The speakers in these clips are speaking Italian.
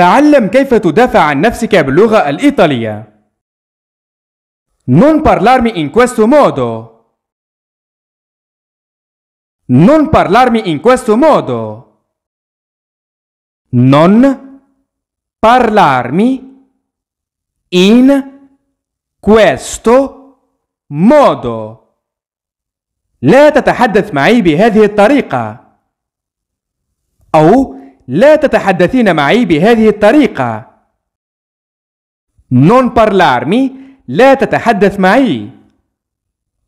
تعلم كيف تدافع عن نفسك باللغة الإيطالية. Non parlarmi in questo modo. Non parlarmi in questo modo. Non parlarmi in questo modo. لا تتحدث معي بهذه الطريقة. أو لا تتحدثين معي بهذه الطريقة. Non بارلارمي لا تتحدث معي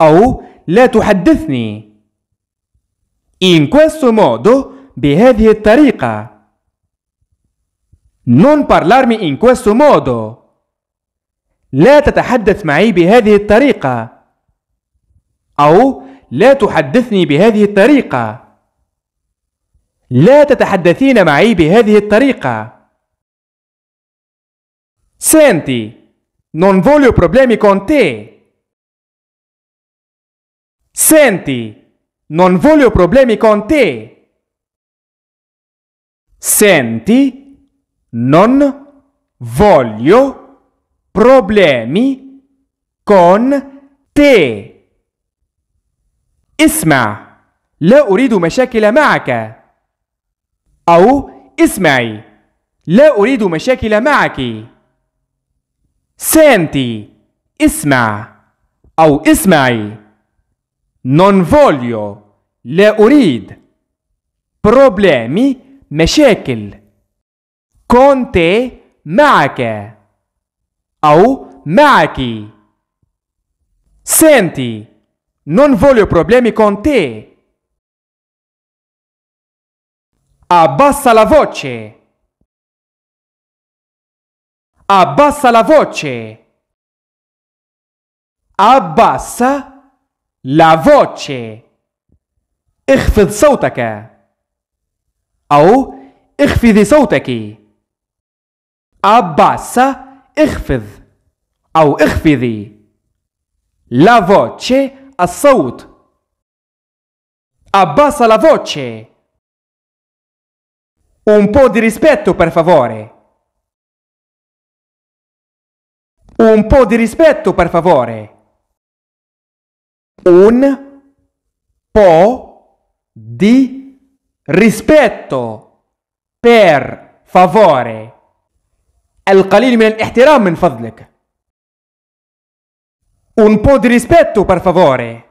أو لا تحدثني. In questo modo بهذه الطريقة. نون بارلارمي إن questo مودو. لا تتحدث معي بهذه الطريقة. أو لا تحدثني بهذه الطريقة. لا تتحدثين معي بهذه الطريقة. Senti, non voglio problemi con te. Senti, non voglio problemi con te. Senti, non voglio problemi con te. اسمع، لا أريد مشاكل معك. أو اسمعي لا أريد مشاكل معك سنتي اسمع أو اسمعي نون فوليو لا أريد بروبلامي مشاكل كونتي معك أو معك سنتي نون فوليو بروبلامي كونتي Abbassa la voce. Abbassa la voce. Abbassa la voce. اخفض صوتك أو اخفضي صوتك Abbassa اخفض أو اخفضي la voce الصوت abbassa la voce un po' di rispetto, per favore. Un po' di rispetto, per favore. Un po' di rispetto, per favore. القليل من الاحترام من فضلك. Un po' di rispetto, per favore.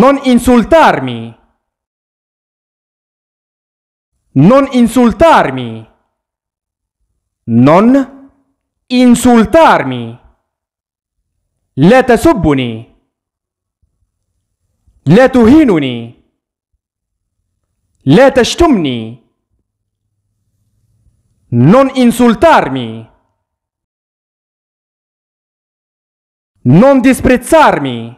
Non insultarmi. Non insultarmi. Non insultarmi. لا تسبني. لا تهينني. La تشتمني. Non insultarmi. Non disprezzarmi.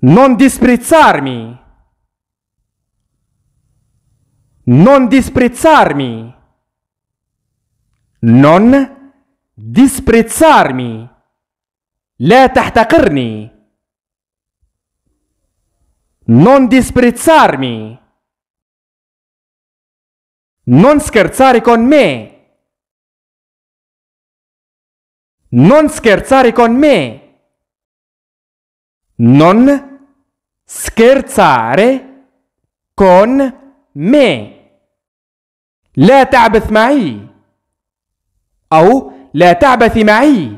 Non disprezzarmi. non disprezzarmi, non disprezzarmi, la tahtakarni, non disprezzarmi, non scherzare con me, non scherzare con me, non scherzare con me. لا تعبث معي أو لا تعبث معي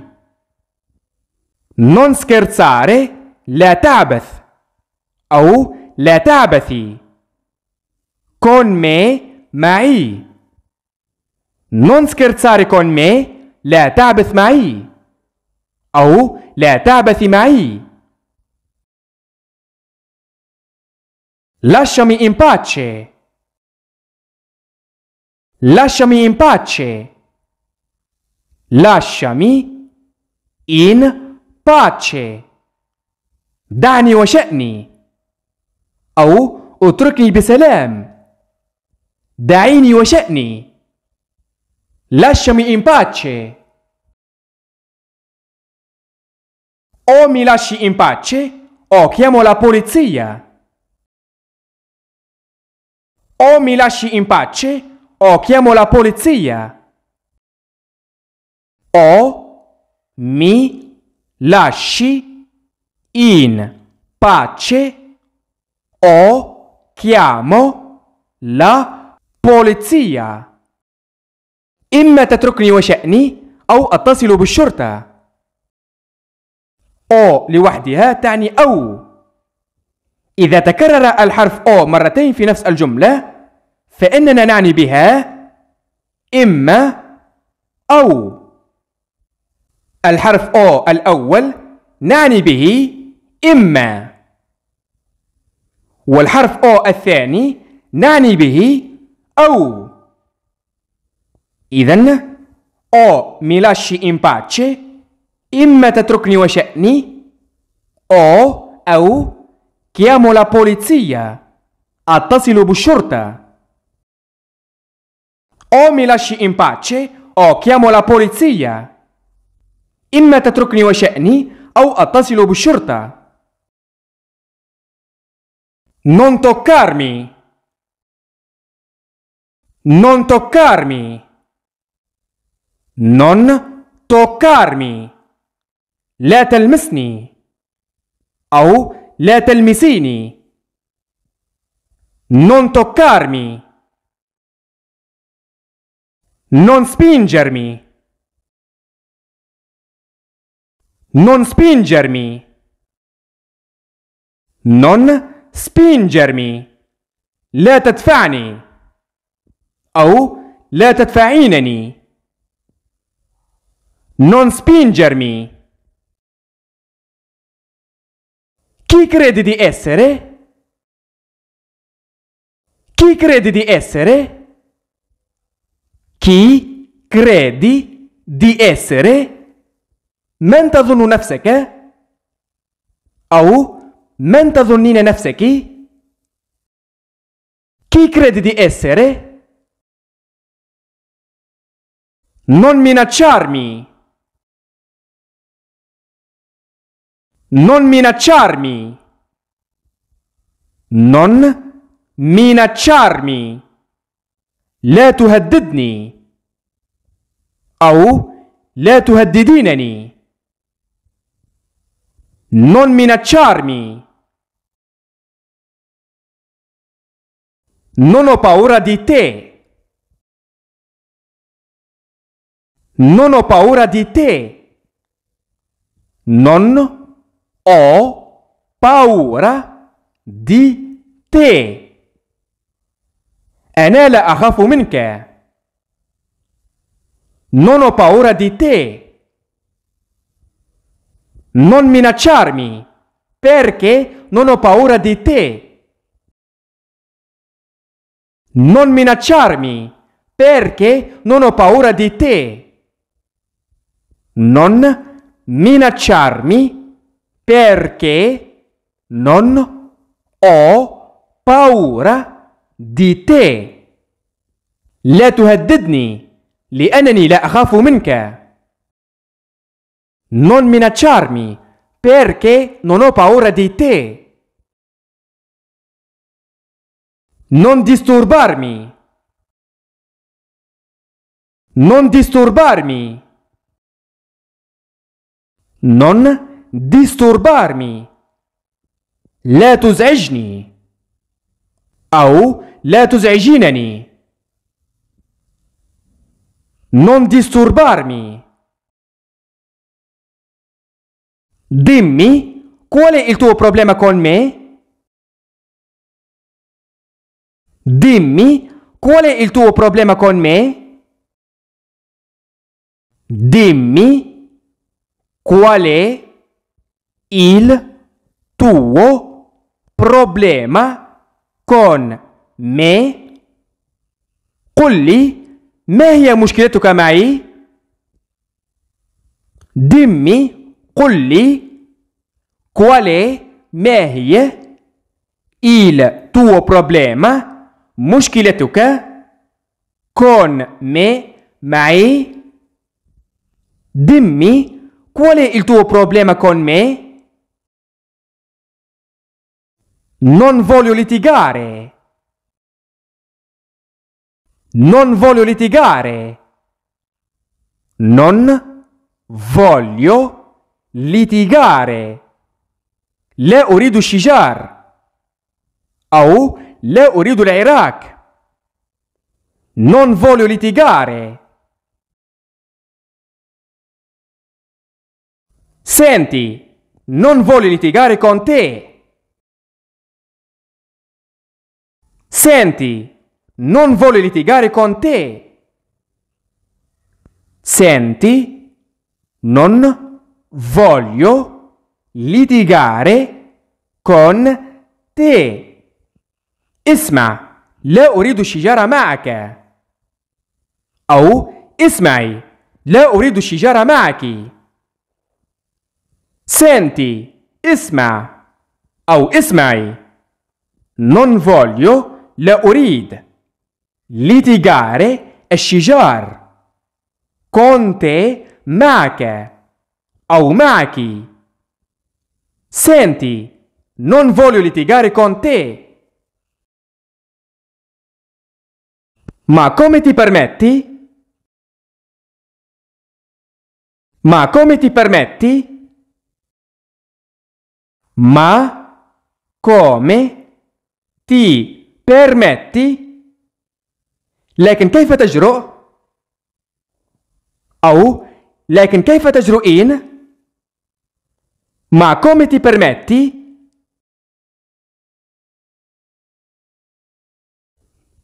non سكيرتساري لا تعبث أو لا تعبثي كون me معي non سكيرتساري كون me لا تعبث معي أو لا تعبثي معي lasciami in pace Lasciami in pace. Lasciami in pace. دعني وشأني أو اتركني بسلام دعيني وشأني lasciami in pace o mi lasci in pace o chiamo la polizia o mi lasci in pace O chiamo la polizia. O mi lasci in pace. O chiamo la polizia. إما تتركني وشأني أو أتصل بالشرطة. أو لوحدها تعني أو. إذا تكرر الحرف أو مرتين في نفس الجملة فإننا نعني بها إما أو الحرف أو الأول نعني به إما والحرف أو الثاني نعني به أو إذا أو ميلاشي إن باتشي إما تتركني وشأني أو أو كيامو لا بوليتسيا أتصل بالشرطة O mi lasci in pace o chiamo la polizia. إما تتركني o أو أتصل بالشرطة. Non toccarmi. Non toccarmi. Non toccarmi. لا تلمسني أو لا تلمسيني. Non toccarmi. Non spingermi! Non spingermi! Non spingermi! لا تدفعني أو لا تدفعينني Non spingermi! Chi credi di essere? Chi credi di essere? chi credi di essere من تظن نفسك أو من تظنين نفسك chi credi di essere non minacciarmi non minacciarmi non minacciarmi لا تهددني أو لا تهددينني Non minacciarmi. Non ho paura di te. Non ho paura di te. Non ho paura di te. Ana la akhafu minka. Non ho paura di te. Non minacciarmi, perché non ho paura di te. Non minacciarmi, perché non ho paura di te. Non minacciarmi, perché non ho paura di te. ديتي لا تهددني لأنني لا أخاف منك Non minacciarmi perché non ho paura di te. Non disturbarmi. Non disturbarmi. Non disturbarmi. لا تزعجني. أو لا تزعجينني. Non disturbarmi. Dimmi, qual è il tuo problema con me? Dimmi, qual è il tuo problema con me? Dimmi, qual è il tuo problema con me? مي قل لي ما هي مشكلتك معي dimmi قل لي qual è ما هي il tuo problema مشكلتك con me معي dimmi qual è il tuo problema con me non voglio litigare non voglio litigare. Non voglio litigare. Le أريد الشجار أو le أريد العراك non voglio litigare senti non voglio litigare con te senti non voglio litigare con te. Senti, non voglio litigare con te. اسمع لا أريد الشجرة معك أو اسمعي لا أريد الشجرة معك Senti, اسمع أو اسمعي non voglio la أريد litigare الشجار كنت معك أو aumachi. Senti, non voglio litigare con te. Ma come ti permetti? Ma come ti permetti? Ma come ti permetti? لكن كيف تجرؤ أو لكن كيف تجرؤين مع كوميتي ti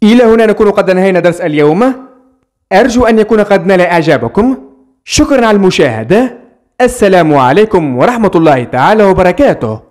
إلى هنا نكون قد أنهينا درس اليوم أرجو أن يكون قد نال إعجابكم شكرا على المشاهدة السلام عليكم ورحمة الله تعالى وبركاته